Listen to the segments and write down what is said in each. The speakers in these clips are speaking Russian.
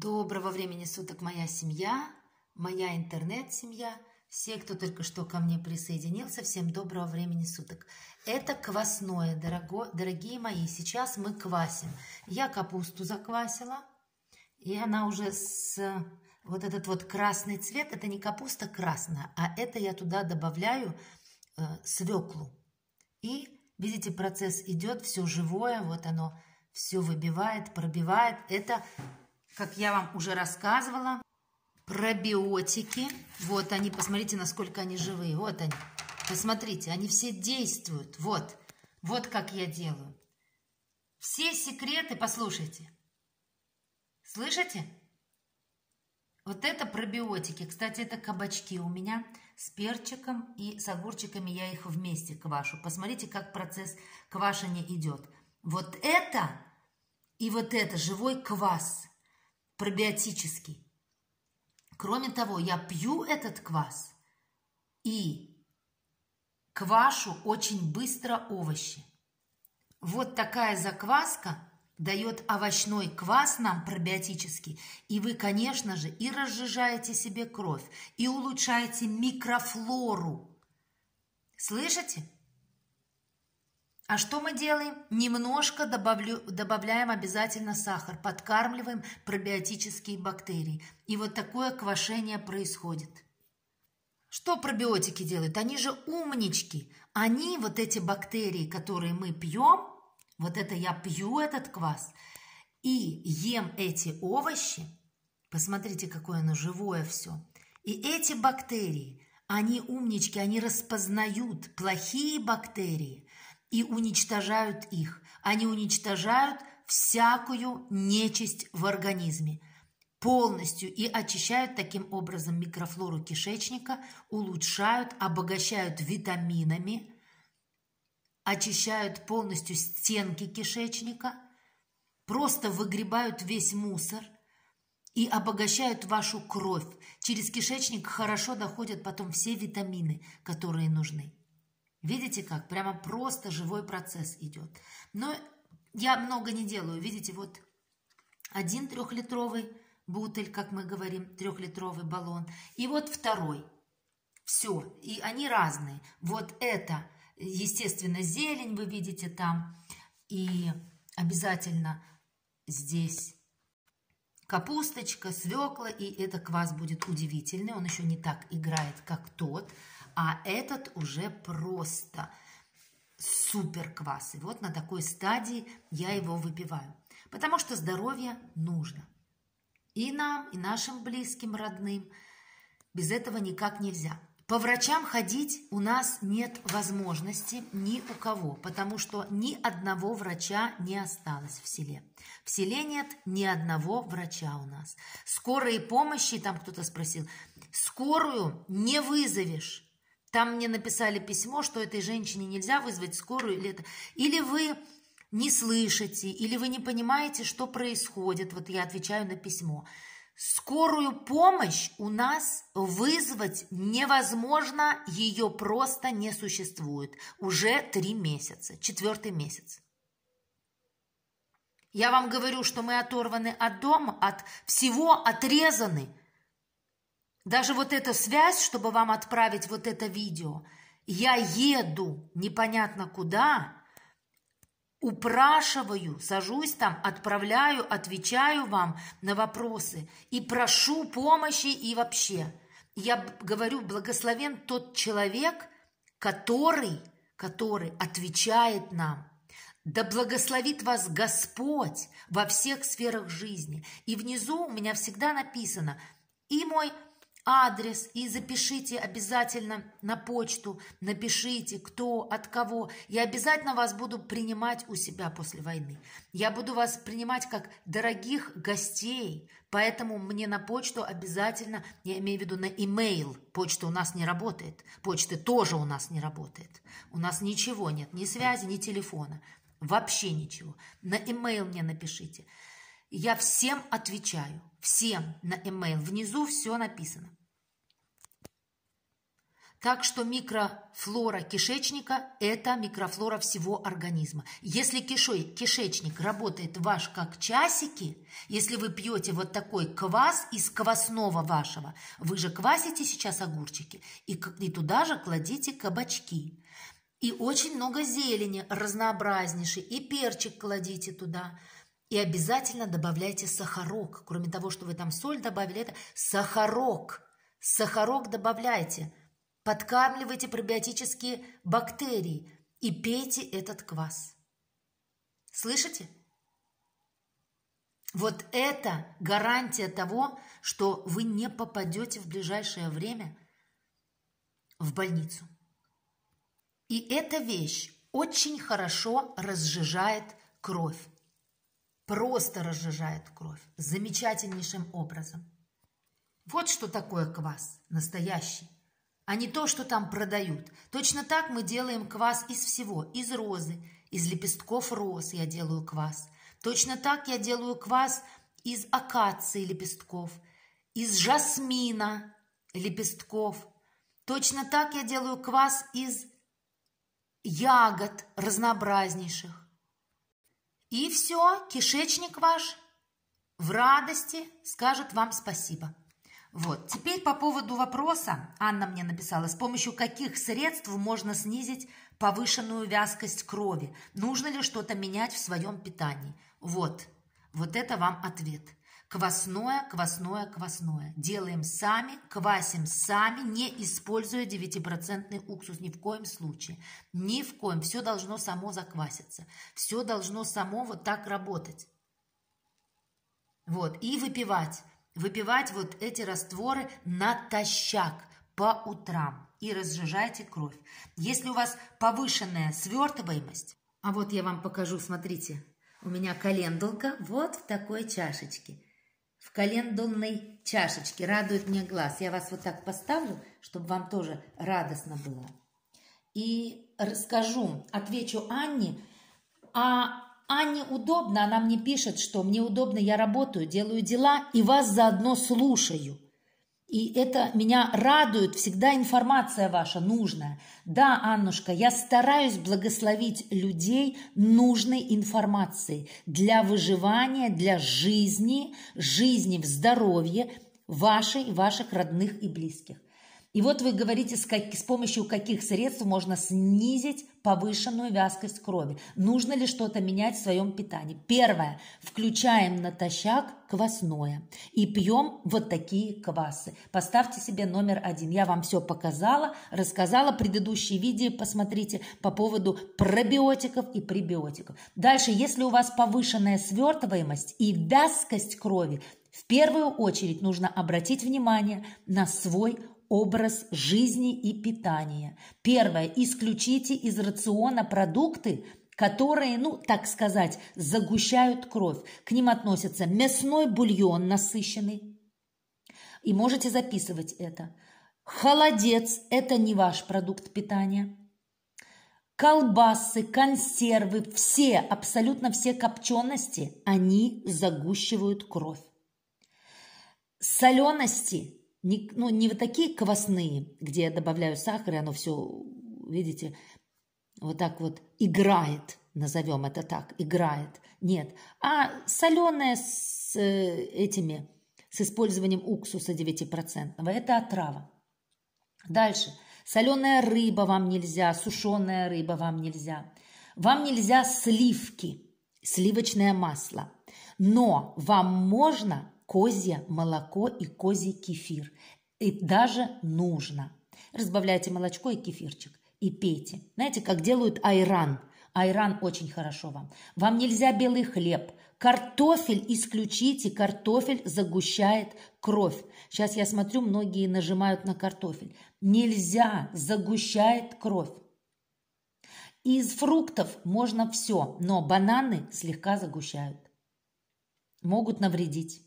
Доброго времени суток, моя семья, моя интернет-семья, все, кто только что ко мне присоединился, всем доброго времени суток. Это квасное, дорого, дорогие мои, сейчас мы квасим. Я капусту заквасила, и она уже с... Вот этот вот красный цвет, это не капуста красная, а это я туда добавляю э, свеклу. И, видите, процесс идет, все живое, вот оно все выбивает, пробивает. Это как я вам уже рассказывала, пробиотики. Вот они, посмотрите, насколько они живые. Вот они. Посмотрите, они все действуют. Вот. Вот как я делаю. Все секреты, послушайте. Слышите? Вот это пробиотики. Кстати, это кабачки у меня с перчиком и с огурчиками. Я их вместе квашу. Посмотрите, как процесс квашения идет. Вот это и вот это живой квас пробиотический. Кроме того, я пью этот квас и квашу очень быстро овощи. Вот такая закваска дает овощной квас нам пробиотический, и вы, конечно же, и разжижаете себе кровь, и улучшаете микрофлору. Слышите? А что мы делаем? Немножко добавлю, добавляем обязательно сахар, подкармливаем пробиотические бактерии. И вот такое квашение происходит. Что пробиотики делают? Они же умнички. Они, вот эти бактерии, которые мы пьем, вот это я пью этот квас и ем эти овощи, посмотрите, какое оно живое все. И эти бактерии, они умнички, они распознают плохие бактерии – и уничтожают их. Они уничтожают всякую нечисть в организме полностью и очищают таким образом микрофлору кишечника, улучшают, обогащают витаминами, очищают полностью стенки кишечника, просто выгребают весь мусор – и обогащают вашу кровь. Через кишечник хорошо доходят потом все витамины, которые нужны. Видите как? Прямо просто живой процесс идет. Но я много не делаю. Видите, вот один трехлитровый бутыль, как мы говорим, трехлитровый баллон. И вот второй. Все. И они разные. Вот это, естественно, зелень вы видите там. И обязательно здесь капусточка, свекла. И этот квас будет удивительный. Он еще не так играет, как тот а этот уже просто супер квас. И вот на такой стадии я его выпиваю, потому что здоровье нужно. И нам, и нашим близким, родным. Без этого никак нельзя. По врачам ходить у нас нет возможности ни у кого, потому что ни одного врача не осталось в селе. В селе нет ни одного врача у нас. скорой помощи, там кто-то спросил, скорую не вызовешь. Там мне написали письмо, что этой женщине нельзя вызвать скорую или это. Или вы не слышите, или вы не понимаете, что происходит. Вот я отвечаю на письмо. Скорую помощь у нас вызвать невозможно, ее просто не существует. Уже три месяца, четвертый месяц. Я вам говорю, что мы оторваны от дома, от всего отрезаны – даже вот эта связь, чтобы вам отправить вот это видео. Я еду непонятно куда, упрашиваю, сажусь там, отправляю, отвечаю вам на вопросы и прошу помощи и вообще. Я говорю, благословен тот человек, который, который отвечает нам. Да благословит вас Господь во всех сферах жизни. И внизу у меня всегда написано, и мой адрес и запишите обязательно на почту, напишите, кто, от кого. Я обязательно вас буду принимать у себя после войны. Я буду вас принимать как дорогих гостей, поэтому мне на почту обязательно, я имею в виду на имейл, почта у нас не работает, почта тоже у нас не работает. У нас ничего нет, ни связи, ни телефона, вообще ничего. На имейл мне напишите. Я всем отвечаю, всем на email. Внизу все написано. Так что микрофлора кишечника – это микрофлора всего организма. Если кишечник работает ваш как часики, если вы пьете вот такой квас из квасного вашего, вы же квасите сейчас огурчики и, и туда же кладите кабачки. И очень много зелени разнообразнейшей, и перчик кладите туда. И обязательно добавляйте сахарок. Кроме того, что вы там соль добавили, это сахарок. Сахарок добавляйте – подкармливайте пробиотические бактерии и пейте этот квас. Слышите? Вот это гарантия того, что вы не попадете в ближайшее время в больницу. И эта вещь очень хорошо разжижает кровь. Просто разжижает кровь. Замечательнейшим образом. Вот что такое квас настоящий а не то, что там продают. Точно так мы делаем квас из всего, из розы, из лепестков роз я делаю квас. Точно так я делаю квас из акации лепестков, из жасмина лепестков. Точно так я делаю квас из ягод разнообразнейших. И все, кишечник ваш в радости скажет вам спасибо. Вот. Теперь по поводу вопроса. Анна мне написала, с помощью каких средств можно снизить повышенную вязкость крови? Нужно ли что-то менять в своем питании? Вот. Вот это вам ответ. Квасное, квасное, квасное. Делаем сами, квасим сами, не используя 9% уксус ни в коем случае. Ни в коем. Все должно само закваситься. Все должно само вот так работать. Вот. И выпивать. Выпивать вот эти растворы натощак по утрам и разжижайте кровь. Если у вас повышенная свертываемость, а вот я вам покажу, смотрите, у меня календулка вот в такой чашечке. В календулной чашечке радует мне глаз. Я вас вот так поставлю, чтобы вам тоже радостно было. И расскажу, отвечу Анне а Анне удобно, она мне пишет, что мне удобно, я работаю, делаю дела и вас заодно слушаю. И это меня радует, всегда информация ваша нужная. Да, Аннушка, я стараюсь благословить людей нужной информацией для выживания, для жизни, жизни в здоровье вашей ваших родных и близких. И вот вы говорите, с, как, с помощью каких средств можно снизить повышенную вязкость крови. Нужно ли что-то менять в своем питании? Первое. Включаем натощак квасное и пьем вот такие квасы. Поставьте себе номер один. Я вам все показала, рассказала. Предыдущие видео посмотрите по поводу пробиотиков и пребиотиков. Дальше, если у вас повышенная свертываемость и вязкость крови, в первую очередь нужно обратить внимание на свой образ жизни и питания. Первое. Исключите из рациона продукты, которые, ну, так сказать, загущают кровь. К ним относятся мясной бульон насыщенный. И можете записывать это. Холодец – это не ваш продукт питания. Колбасы, консервы, все, абсолютно все копчености, они загущивают кровь. Солености не, ну, не вот такие квасные, где я добавляю сахар, и оно все, видите, вот так вот играет, назовем это так, играет. Нет. А соленое с э, этими, с использованием уксуса 9%, это отрава. Дальше. Соленая рыба вам нельзя, сушеная рыба вам нельзя. Вам нельзя сливки, сливочное масло. Но вам можно козье молоко и козий кефир. И даже нужно. Разбавляйте молочко и кефирчик и пейте. Знаете, как делают айран. Айран очень хорошо вам. Вам нельзя белый хлеб. Картофель исключите, картофель загущает кровь. Сейчас я смотрю, многие нажимают на картофель. Нельзя, загущает кровь. Из фруктов можно все, но бананы слегка загущают. Могут навредить.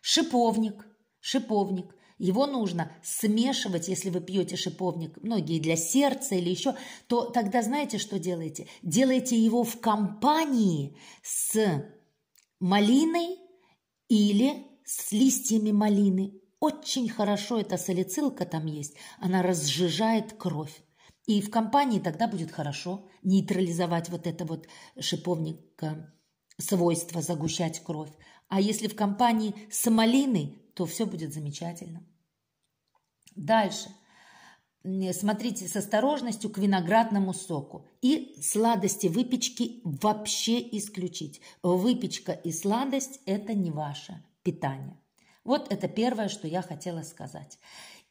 Шиповник. Шиповник. Его нужно смешивать, если вы пьете шиповник, многие для сердца или еще, то тогда знаете, что делаете? Делаете его в компании с малиной или с листьями малины. Очень хорошо эта салицилка там есть, она разжижает кровь. И в компании тогда будет хорошо нейтрализовать вот это вот шиповника свойство загущать кровь. А если в компании с малиной, то все будет замечательно. Дальше. Смотрите с осторожностью к виноградному соку. И сладости выпечки вообще исключить. Выпечка и сладость – это не ваше питание. Вот это первое, что я хотела сказать.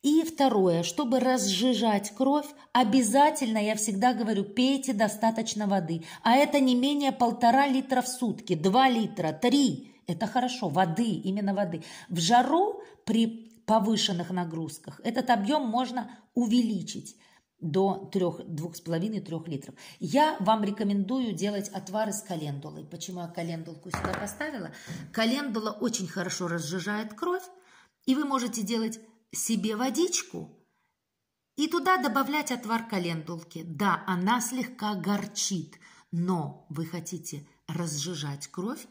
И второе, чтобы разжижать кровь, обязательно, я всегда говорю, пейте достаточно воды. А это не менее полтора литра в сутки, два литра, три. Это хорошо, воды, именно воды. В жару при повышенных нагрузках этот объем можно увеличить до 2,5-3 литров. Я вам рекомендую делать отвар из календулы. Почему я календулку сюда поставила? Календула очень хорошо разжижает кровь, и вы можете делать себе водичку и туда добавлять отвар календулки. Да, она слегка горчит, но вы хотите разжижать кровь,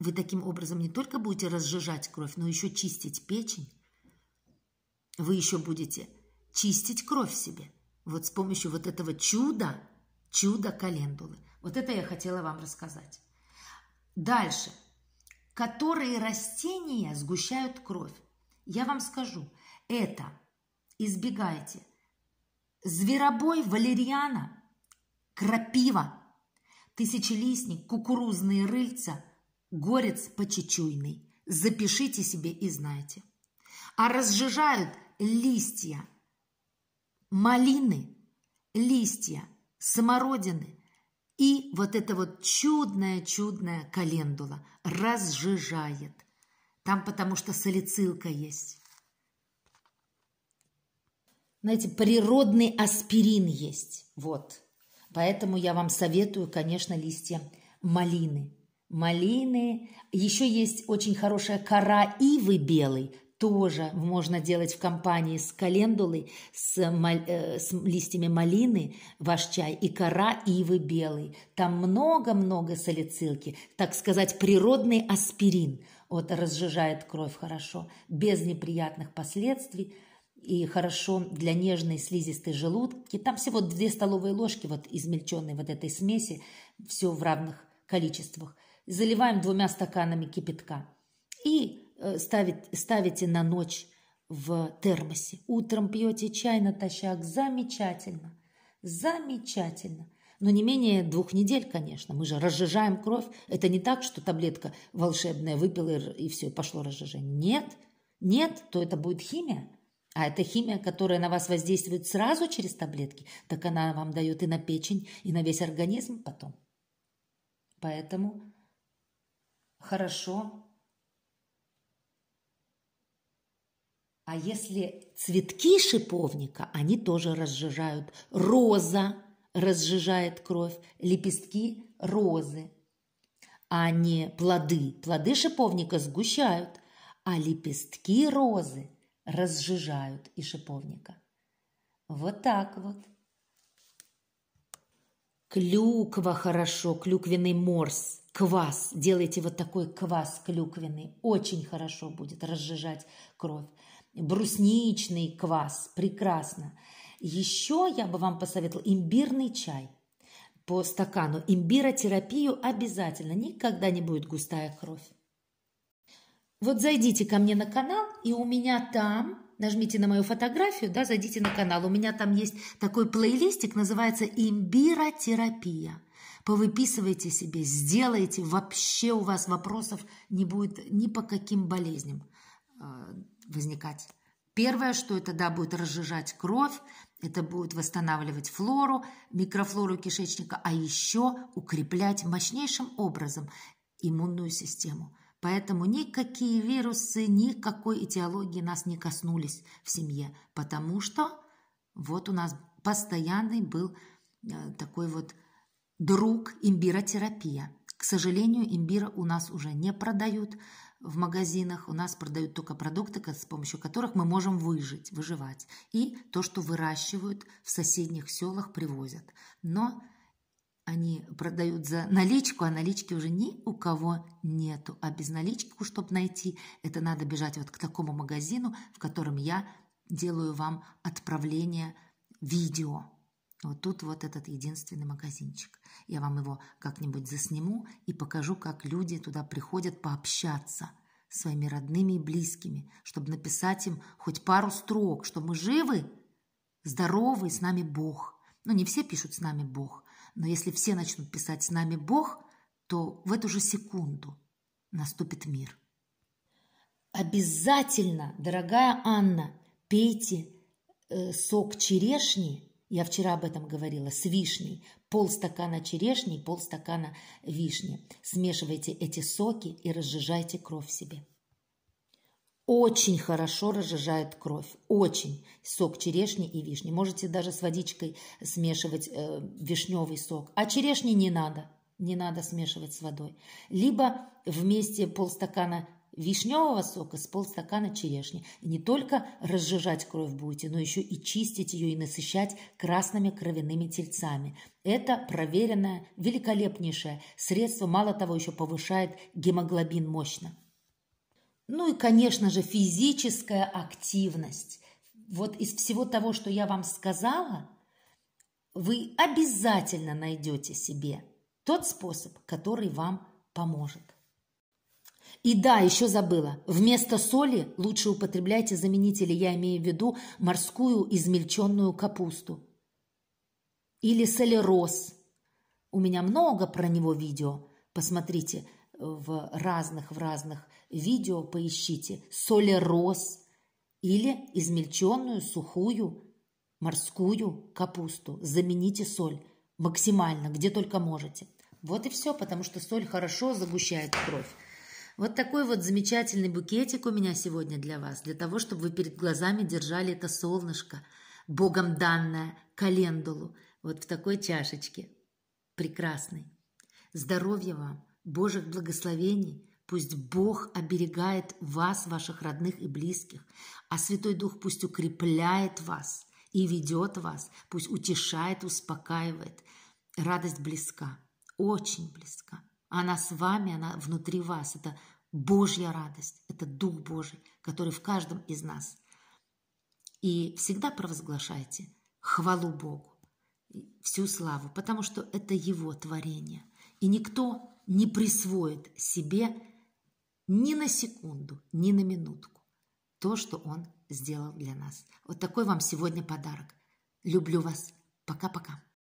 вы таким образом не только будете разжижать кровь, но еще чистить печень. Вы еще будете чистить кровь себе. Вот с помощью вот этого чуда, чуда календулы. Вот это я хотела вам рассказать. Дальше. Которые растения сгущают кровь? Я вам скажу, это избегайте. Зверобой, валериана, крапива, тысячелистник, кукурузные рыльца, горец почечуйный. Запишите себе и знайте. А разжижают листья малины, листья самородины и вот это вот чудная-чудная календула разжижает. Там потому что салицилка есть. Знаете, природный аспирин есть. Вот. Поэтому я вам советую, конечно, листья малины. Малины. Еще есть очень хорошая кора ивы белой. Тоже можно делать в компании с календулой, с, маль, э, с листьями малины ваш чай и кора ивы белой. Там много-много салицилки, так сказать, природный аспирин – вот разжижает кровь хорошо, без неприятных последствий и хорошо для нежной слизистой желудки. Там всего 2 столовые ложки вот измельченной вот этой смеси, все в равных количествах. Заливаем двумя стаканами кипятка и э, ставить, ставите на ночь в термосе. Утром пьете чай натощак. Замечательно. Замечательно. Но не менее двух недель, конечно. Мы же разжижаем кровь. Это не так, что таблетка волшебная выпила и все, пошло разжижение. Нет. Нет, то это будет химия. А эта химия, которая на вас воздействует сразу через таблетки, так она вам дает и на печень, и на весь организм потом. Поэтому хорошо. А если цветки шиповника, они тоже разжижают. Роза, разжижает кровь, лепестки розы, а не плоды. Плоды шиповника сгущают, а лепестки розы разжижают и шиповника. Вот так вот. Клюква хорошо, клюквенный морс, квас. Делайте вот такой квас клюквенный. Очень хорошо будет разжижать кровь. Брусничный квас, прекрасно. Еще я бы вам посоветовал имбирный чай по стакану. Имбиротерапию обязательно. Никогда не будет густая кровь. Вот зайдите ко мне на канал, и у меня там, нажмите на мою фотографию, да, зайдите на канал. У меня там есть такой плейлистик, называется «Имбиротерапия». Повыписывайте себе, сделайте, вообще у вас вопросов не будет ни по каким болезням э, возникать. Первое, что это, да, будет разжижать кровь, это будет восстанавливать флору, микрофлору кишечника, а еще укреплять мощнейшим образом иммунную систему. Поэтому никакие вирусы, никакой этиологии нас не коснулись в семье, потому что вот у нас постоянный был э, такой вот друг имбиротерапия. К сожалению, имбира у нас уже не продают в магазинах у нас продают только продукты, с помощью которых мы можем выжить, выживать. И то, что выращивают в соседних селах, привозят. Но они продают за наличку, а налички уже ни у кого нету. А без наличку, чтобы найти, это надо бежать вот к такому магазину, в котором я делаю вам отправление видео. Вот тут вот этот единственный магазинчик. Я вам его как-нибудь засниму и покажу, как люди туда приходят пообщаться с своими родными и близкими, чтобы написать им хоть пару строк, что мы живы, здоровы, с нами Бог. Ну, не все пишут «с нами Бог», но если все начнут писать «с нами Бог», то в эту же секунду наступит мир. Обязательно, дорогая Анна, пейте э, сок черешни – я вчера об этом говорила. С вишней. Полстакана черешни, полстакана вишни. Смешивайте эти соки и разжижайте кровь себе. Очень хорошо разжижает кровь. Очень. Сок черешни и вишни. Можете даже с водичкой смешивать э, вишневый сок. А черешни не надо. Не надо смешивать с водой. Либо вместе полстакана вишневого сока с полстакана черешни. И не только разжижать кровь будете, но еще и чистить ее и насыщать красными кровяными тельцами. Это проверенное, великолепнейшее средство, мало того, еще повышает гемоглобин мощно. Ну и, конечно же, физическая активность. Вот из всего того, что я вам сказала, вы обязательно найдете себе тот способ, который вам поможет. И да, еще забыла. Вместо соли лучше употребляйте заменители, я имею в виду морскую измельченную капусту. Или солероз. У меня много про него видео. Посмотрите в разных, в разных видео поищите. Солероз или измельченную сухую морскую капусту. Замените соль максимально, где только можете. Вот и все, потому что соль хорошо загущает кровь. Вот такой вот замечательный букетик у меня сегодня для вас, для того, чтобы вы перед глазами держали это солнышко, богом данное, календулу, вот в такой чашечке. Прекрасный. Здоровья вам, Божьих благословений. Пусть Бог оберегает вас, ваших родных и близких, а Святой Дух пусть укрепляет вас и ведет вас, пусть утешает, успокаивает. Радость близка, очень близка. А она с вами, она внутри вас. Это Божья радость, это Дух Божий, который в каждом из нас. И всегда провозглашайте хвалу Богу, всю славу, потому что это Его творение. И никто не присвоит себе ни на секунду, ни на минутку то, что Он сделал для нас. Вот такой вам сегодня подарок. Люблю вас. Пока-пока.